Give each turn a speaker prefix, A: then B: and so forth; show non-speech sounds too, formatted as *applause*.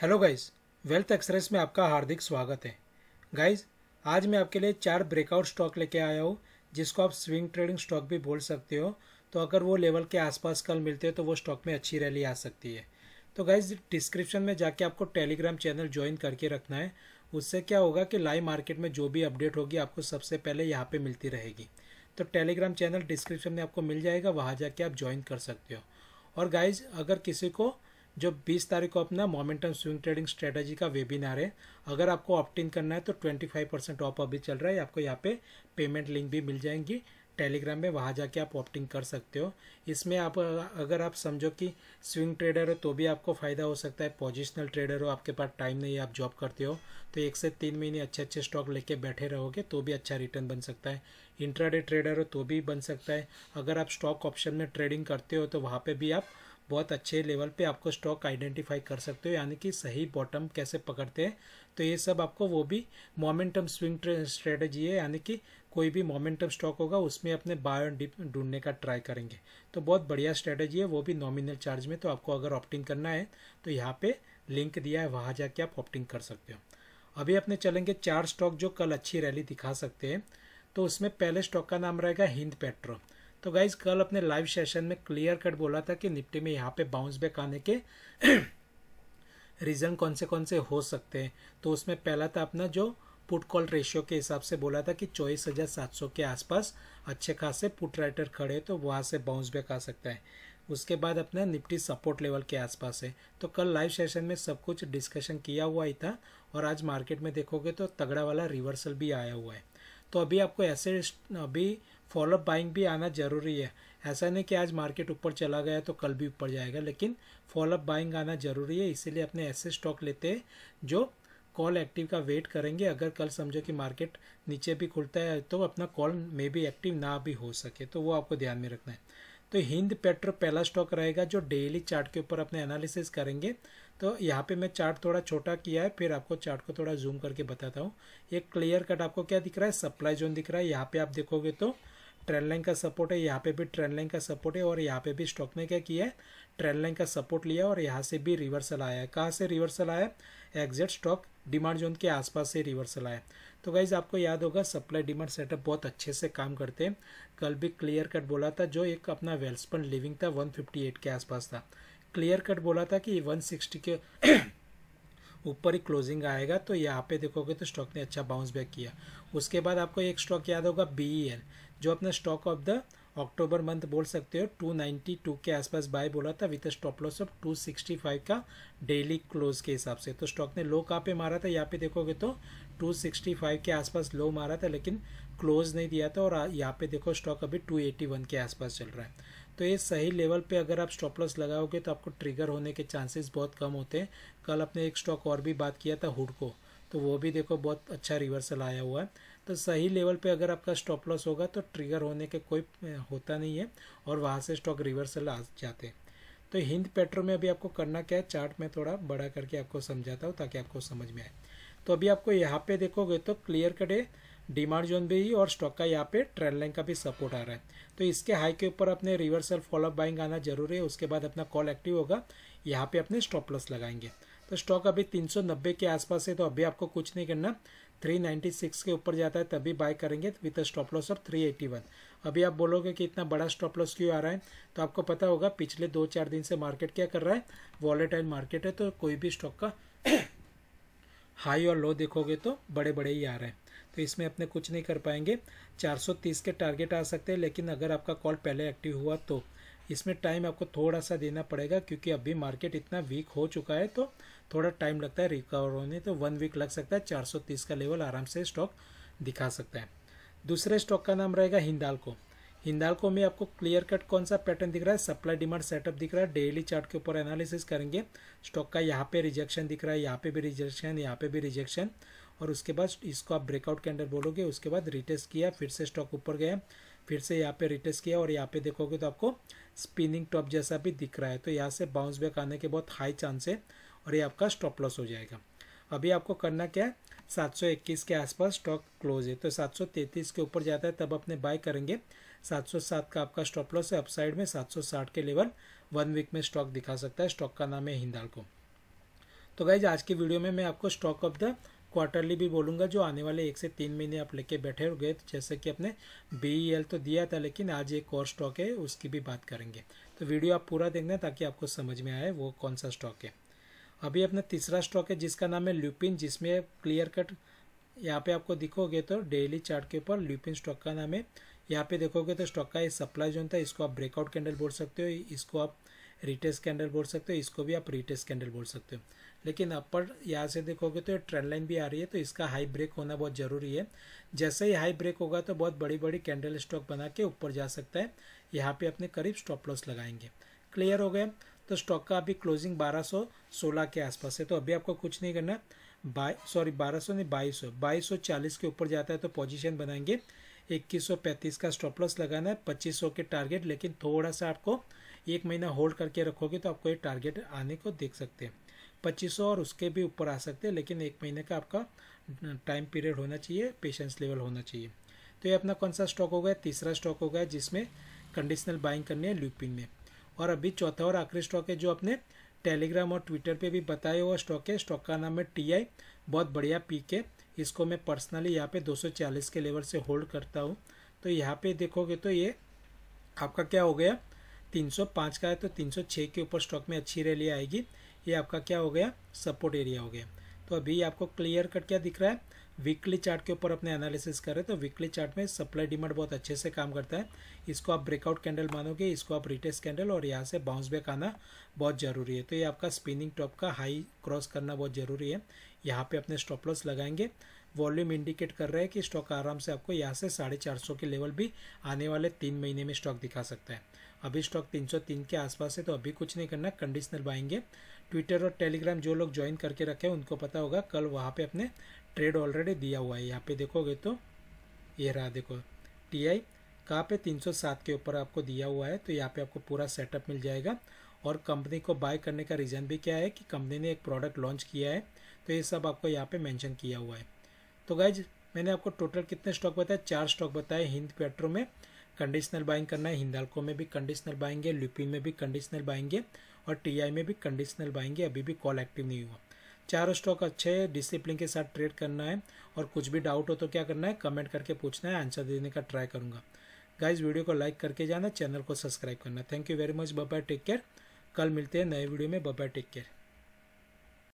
A: hello guys wealth express में आपका हार्दिक स्वागत है गाइज आज मैं आपके लिए चार ब्रेकआउट स्टॉक लेके आया हूँ जिसको आप स्विंग ट्रेडिंग स्टॉक भी बोल सकते हो तो अगर वो लेवल के आसपास कल मिलते हैं तो वो स्टॉक में अच्छी रैली आ सकती है तो गाइज डिस्क्रिप्शन में जाके आपको टेलीग्राम चैनल ज्वाइन करके रखना है उससे क्या होगा कि लाइव मार्केट में जो भी अपडेट होगी आपको सबसे पहले यहाँ पर मिलती रहेगी तो टेलीग्राम चैनल डिस्क्रिप्शन में आपको मिल जाएगा वहाँ जाके आप ज्वाइन कर सकते हो और गाइज अगर किसी को जो 20 तारीख को अपना मोमेंटम स्विंग ट्रेडिंग स्ट्रेटजी का वेबिनार है अगर आपको ऑप्ट इन करना है तो 25 परसेंट ऑफ अभी चल रहा है आपको यहाँ पे पेमेंट लिंक भी मिल जाएंगी टेलीग्राम में वहाँ जाके आप ऑप्टिंग कर सकते हो इसमें आप अगर आप समझो कि स्विंग ट्रेडर हो तो भी आपको फ़ायदा हो सकता है पोजिशनल ट्रेडर हो आपके पास टाइम नहीं है आप जॉब करते हो तो एक से तीन महीने अच्छे अच्छे स्टॉक लेके बैठे रहोगे तो भी अच्छा रिटर्न बन सकता है इंट्राडे ट्रेडर हो तो भी बन सकता है अगर आप स्टॉक ऑप्शन में ट्रेडिंग करते हो तो वहाँ पर भी आप बहुत अच्छे लेवल पे आपको स्टॉक आइडेंटिफाई कर सकते हो यानी कि सही बॉटम कैसे पकड़ते हैं तो ये सब आपको वो भी मोमेंटम स्विंग स्ट्रेटजी है यानी कि कोई भी मोमेंटम स्टॉक होगा उसमें अपने बाय और डिप ढूंढने का ट्राई करेंगे तो बहुत बढ़िया स्ट्रेटजी है वो भी नॉमिनल चार्ज में तो आपको अगर ऑप्टिंग करना है तो यहाँ पर लिंक दिया है वहाँ जाके आप ऑप्टिंग कर सकते हो अभी अपने चलेंगे चार स्टॉक जो कल अच्छी रैली दिखा सकते हैं तो उसमें पहले स्टॉक का नाम रहेगा हिंद पेट्रो तो गाइज कल अपने लाइव सेशन में क्लियर कट बोला था कि निफ्टी में यहाँ पे बाउंस बैक आने के रीज़न *clears throat* कौन से कौन से हो सकते हैं तो उसमें पहला था अपना जो पुट कॉल रेशियो के हिसाब से बोला था कि चौबीस हज़ार सात सौ के आसपास अच्छे खासे पुट राइटर खड़े तो वहाँ से बाउंस बैक आ सकता है उसके बाद अपना निफ्टी सपोर्ट लेवल के आसपास है तो कल लाइव सेशन में सब कुछ डिस्कशन किया हुआ ही था और आज मार्केट में देखोगे तो तगड़ा वाला रिवर्सल भी आया हुआ है तो अभी आपको ऐसे अभी फॉलोअप बाइंग भी आना ज़रूरी है ऐसा नहीं कि आज मार्केट ऊपर चला गया तो कल भी ऊपर जाएगा लेकिन फॉलोअप बाइंग आना ज़रूरी है इसीलिए अपने ऐसे स्टॉक लेते हैं जो कॉल एक्टिव का वेट करेंगे अगर कल समझो कि मार्केट नीचे भी खुलता है तो अपना कॉल मे भी एक्टिव ना भी हो सके तो वो आपको ध्यान में रखना है तो हिंद पेट्रो पहला स्टॉक रहेगा जो डेली चार्ट के ऊपर अपने एनालिसिस करेंगे तो यहाँ पे मैं चार्ट थोड़ा छोटा किया है फिर आपको चार्ट को थोड़ा जूम करके बताता हूँ एक क्लियर कट आपको क्या दिख रहा है सप्लाई जोन दिख रहा है यहाँ पे आप देखोगे तो ट्रेंड लाइन का सपोर्ट है यहाँ पे भी ट्रेंड लाइन का सपोर्ट है और यहाँ पे भी स्टॉक ने क्या किया है ट्रेन लाइन का सपोर्ट लिया और यहाँ से भी रिवर्सल आया है कहाँ से रिवर्सल आया एग्जैक्ट स्टॉक डिमांड जोन के आसपास से रिवर्सल आया तो गाइज आपको याद होगा सप्लाई डिमांड सेटअप बहुत अच्छे से काम करते हैं कल भी क्लियर कट बोला था जो एक अपना वेल्सपन लिविंग था वन के आसपास था क्लियर कट बोला था कि वन के ऊपर ही क्लोजिंग आएगा तो यहाँ पे देखोगे तो स्टॉक ने अच्छा बाउंस बैक किया उसके बाद आपको एक स्टॉक याद होगा बी e जो अपना stock of the October month बोल सकते हो 292 के आसपास बाय बोला था विथ स्टॉप लॉस ऑफ 265 का डेली क्लोज के हिसाब से तो स्टॉक ने लो कहाँ पे मारा था यहाँ पे देखोगे तो 265 के आसपास लो मारा था लेकिन क्लोज नहीं दिया था और यहाँ पे देखो स्टॉक अभी 281 के आसपास चल रहा है तो ये सही लेवल पे अगर आप स्टॉप लॉस लगाओगे तो आपको ट्रिगर होने के चांसेस बहुत कम होते हैं कल आपने एक स्टॉक और भी बात किया था हुड को तो वो भी देखो बहुत अच्छा रिवर्सल आया हुआ है तो सही लेवल पे अगर आपका स्टॉप लॉस होगा तो ट्रिगर होने के कोई होता नहीं है और वहाँ से स्टॉक रिवर्सल आ जाते हैं तो हिंद पेट्रो में अभी आपको करना क्या है चार्ट में थोड़ा बड़ा करके आपको समझाता हूँ ताकि आपको समझ में आए तो अभी आपको यहाँ पे देखोगे तो क्लियर कटे डिमांड जोन भी और स्टॉक का यहाँ पे ट्रेंड लाइन का भी सपोर्ट आ रहा है तो इसके हाई के ऊपर अपने रिवर्सल फॉलोअप बाइंग आना जरूरी है उसके बाद अपना कॉल एक्टिव होगा यहाँ पे अपने स्टॉप लॉस लगाएंगे तो स्टॉक अभी 390 के आसपास है तो अभी आपको कुछ नहीं करना 396 के ऊपर जाता है तभी बाय करेंगे विद स्टॉप लॉस ऑफ 381 अभी आप बोलोगे कि इतना बड़ा स्टॉप लॉस क्यों आ रहा है तो आपको पता होगा पिछले दो चार दिन से मार्केट क्या कर रहा है वॉलेटाइल मार्केट है तो कोई भी स्टॉक का *clears throat* हाई और लो देखोगे तो बड़े बड़े ही आ रहे हैं तो इसमें अपने कुछ नहीं कर पाएंगे 430 के टारगेट आ सकते हैं लेकिन अगर आपका कॉल पहले एक्टिव हुआ तो इसमें टाइम आपको थोड़ा सा देना पड़ेगा क्योंकि अभी मार्केट इतना वीक हो चुका है तो थोड़ा टाइम लगता है रिकवर होने तो वन वीक लग सकता है 430 का लेवल आराम से स्टॉक दिखा सकता है दूसरे स्टॉक का नाम रहेगा हिंदालको हिंदालको में आपको क्लियर कट कौन सा पैटर्न दिख रहा है सप्लाई डिमांड सेटअप दिख रहा है डेली चार्ट के ऊपर एनालिसिस करेंगे स्टॉक का यहाँ पे रिजेक्शन दिख रहा है यहाँ पे भी रिजेक्शन यहाँ पे भी रिजेक्शन और उसके बाद इसको आप ब्रेकआउट के अंडर बोलोगे उसके बाद रिटेस्ट किया फिर से स्टॉक ऊपर गया फिर से यहाँ पे रिटेस्ट किया और यहाँ पे देखोगे तो आपको स्पिनिंग टॉप जैसा भी दिख रहा है तो यहाँ से बाउंस बैक आने के बहुत हाई चांस है और ये आपका स्टॉप लॉस हो जाएगा अभी आपको करना क्या है 721 के आसपास स्टॉक क्लोज है तो 733 के ऊपर जाता है तब अपने बाय करेंगे 707 का आपका स्टॉप लॉस है अपसाइड में 760 के लेवल वन वीक में स्टॉक दिखा सकता है स्टॉक का नाम है हिंदाल को तो गाइज आज की वीडियो में मैं आपको स्टॉक ऑफ द क्वार्टरली भी बोलूँगा जो आने वाले एक से तीन महीने आप लेके बैठे हो गए तो जैसे कि आपने बी एल e तो दिया था लेकिन आज एक और स्टॉक है उसकी भी बात करेंगे तो वीडियो आप पूरा देखना ताकि आपको समझ में आए वो कौन सा स्टॉक है अभी अपना तीसरा स्टॉक है जिसका नाम है ल्यूपिन जिसमें क्लियर कट यहाँ पे आपको दिखोगे तो डेली चार्ट के ऊपर ल्यूपिन स्टॉक का नाम है यहाँ पे देखोगे तो स्टॉक का ये सप्लाई जोन था इसको आप ब्रेकआउट कैंडल बोल सकते हो इसको आप रिटेस्ट कैंडल बोल सकते हो इसको भी आप रिटेस्ट कैंडल बोल सकते हो लेकिन अपर यहाँ से देखोगे तो ये ट्रेंड लाइन भी आ रही है तो इसका हाई ब्रेक होना बहुत ज़रूरी है जैसे ही हाई ब्रेक होगा तो बहुत बड़ी बड़ी कैंडल स्टॉक बना के ऊपर जा सकता है यहाँ पे अपने करीब स्टॉप लॉस लगाएंगे क्लियर हो गया तो स्टॉक का अभी क्लोजिंग 1216 के आसपास है तो अभी आपको कुछ नहीं करना बाई सॉरी 1200 नहीं सौ चालीस के ऊपर जाता है तो पोजीशन बनाएंगे 2135 का स्टॉप लॉस लगाना है 2500 के टारगेट लेकिन थोड़ा सा आपको एक महीना होल्ड करके रखोगे तो आपको ये टारगेट आने को देख सकते हैं पच्चीस और उसके भी ऊपर आ सकते हैं लेकिन एक महीने का आपका टाइम पीरियड होना चाहिए पेशेंस लेवल होना चाहिए तो ये अपना कौन सा स्टॉक हो गया तीसरा स्टॉक हो गया जिसमें कंडीशनल बाइंग करनी है ल्यूपिन में और अभी चौथा और आखिरी स्टॉक है जो अपने टेलीग्राम और ट्विटर पे भी बताए हुआ स्टॉक है स्टॉक का नाम है टी आई बहुत बढ़िया पीक है इसको मैं पर्सनली यहाँ पे 240 के लेवल से होल्ड करता हूँ तो यहाँ पे देखोगे तो ये आपका क्या हो गया 305 का है तो 306 के ऊपर स्टॉक में अच्छी रैली आएगी ये आपका क्या हो गया सपोर्ट एरिया हो गया तो अभी आपको क्लियर कट क्या दिख रहा है वीकली चार्ट के ऊपर अपने एनालिसिस कर रहे तो वीकली चार्ट में सप्लाई डिमांड बहुत अच्छे से काम करता है इसको आप ब्रेकआउट कैंडल मानोगे इसको आप रिटेस्ट कैंडल और यहाँ से बाउंस बैक आना बहुत ज़रूरी है तो ये आपका स्पिनिंग टॉप का हाई क्रॉस करना बहुत ज़रूरी है यहाँ पे अपने स्टॉप लॉस लगाएंगे वॉल्यूम इंडिकेट कर रहे हैं कि स्टॉक आराम से आपको यहाँ से साढ़े चार सौ के लेवल भी आने वाले तीन महीने में स्टॉक दिखा सकता है अभी स्टॉक तीन सौ तीन के आसपास है तो अभी कुछ नहीं करना कंडीशनल बाएंगे ट्विटर और टेलीग्राम जो लोग ज्वाइन करके रखे हैं उनको पता होगा कल वहाँ पे अपने ट्रेड ऑलरेडी दिया हुआ है यहाँ पे देखोगे तो ये रहा देखो टी आई कहाँ पे 307 के ऊपर आपको दिया हुआ है तो यहाँ पे आपको पूरा सेटअप मिल जाएगा और कंपनी को बाय करने का रीज़न भी क्या है कि कंपनी ने एक प्रोडक्ट लॉन्च किया है तो ये सब आपको यहाँ पर मैंशन किया हुआ है तो गाइज मैंने आपको टोटल कितने स्टॉक बताए चार स्टॉक बताए हिंद पेट्रो में कंडीशनल बाइंग करना है हिंदालको में भी कंडीशनल बाएंगे लुपिन में भी कंडीशनल बाएंगे और टीआई में भी कंडीशनल बाइंग है अभी भी कॉल एक्टिव नहीं हुआ चारों स्टॉक अच्छे डिसिप्लिन के साथ ट्रेड करना है और कुछ भी डाउट हो तो क्या करना है कमेंट करके पूछना है आंसर देने का ट्राई करूँगा गाइज वीडियो को लाइक करके जाना चैनल को सब्सक्राइब करना thank you very much bye take care कल मिलते हैं नए वीडियो में बब्बा टेक केयर